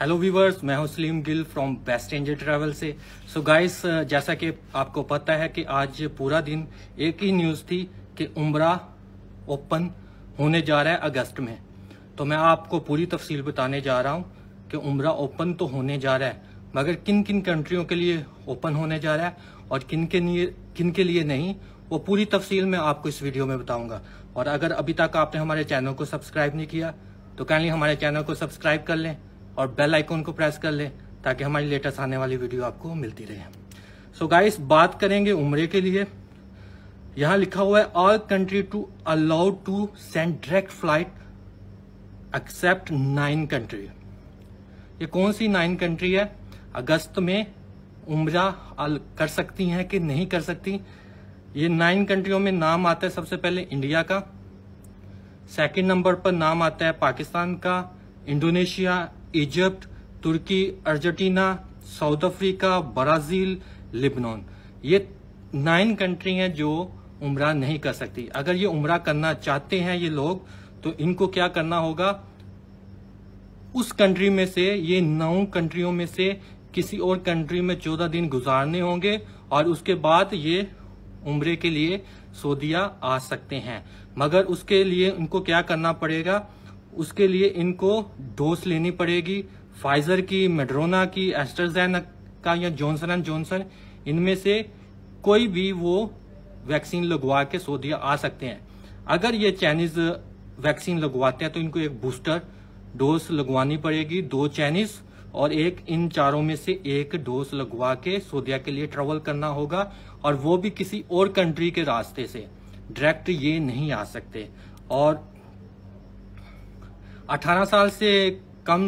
hello viewers मैं हूं Salim Gill from best angel travel से सो so गाइस uh, जैसा कि आपको पता है कि आज पूरा दिन एक ही न्यूज़ थी कि उम्र ओपन होने जा रहा है अगस्त में तो मैं आपको पूरी तफसील बताने जा रहा हूं कि उमरा ओपन तो होने जा रहा है मगर किन किन कंट्रियों के लिए ओपन होने जा रहा है और किन के लिए किन के लिए नहीं वो पूरी तफसील मैं आपको इस वीडियो में बताऊंगा और अगर अभी तक आपने हमारे चैनल को सब्सक्राइब नहीं किया तो कैंडली हमारे चैनल को सब्सक्राइब कर लें और बेल आइकॉन को प्रेस कर ले ताकि हमारी लेटेस्ट आने वाली वीडियो आपको मिलती रहे सो so गाइस बात करेंगे उम्र के लिए यहां लिखा हुआ है all country to allow to send direct flight except nine country ये कौन सी नाइन कंट्री है अगस्त में उमरा कर सकती हैं कि नहीं कर सकती ये नाइन कंट्रियों में नाम आता है सबसे पहले इंडिया का सेकंड नंबर पर नाम आता है पाकिस्तान का Indonesia Egypt Turkey Argentina South Africa Brazil Lebanon ये नाइन कंट्री हैं जो उम्र नहीं कर सकती अगर ये उम्र करना चाहते हैं ये लोग तो इनको क्या करना होगा उस कंट्री में से ये नौ कंट्रियों में से किसी और कंट्री में चौदह दिन गुजारने होंगे और उसके बाद ये उम्र के लिए सोदिया आ सकते हैं मगर उसके लिए उनको क्या करना पड़ेगा उसके लिए इनको डोज लेनी पड़ेगी फाइजर की मेड्रोना की एस्ट्रजेन का या जॉनसन एंड जॉनसन इनमें से कोई भी वो वैक्सीन लगवा के सोदिया आ सकते हैं अगर ये चाइनीज वैक्सीन लगवाते हैं तो इनको एक बूस्टर डोज लगवानी पड़ेगी दो चाइनीज और एक इन चारों में से एक डोज लगवा के सोदिया के लिए ट्रेवल करना होगा और वो भी किसी और कंट्री के रास्ते से डायरेक्ट ये नहीं आ सकते और 18 साल से कम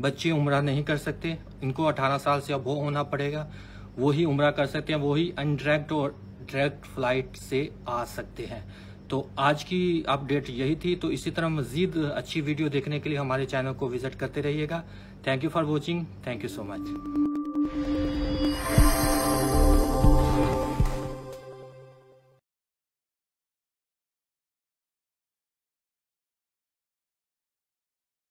बच्चे उम्र नहीं कर सकते इनको 18 साल से अब वो होना पड़ेगा वही उम्र कर सकते हैं वही अनड्रैक्ट और डायरेक्ट फ्लाइट से आ सकते हैं तो आज की अपडेट यही थी तो इसी तरह मजीद अच्छी वीडियो देखने के लिए हमारे चैनल को विजिट करते रहिएगा thank you for watching thank you so much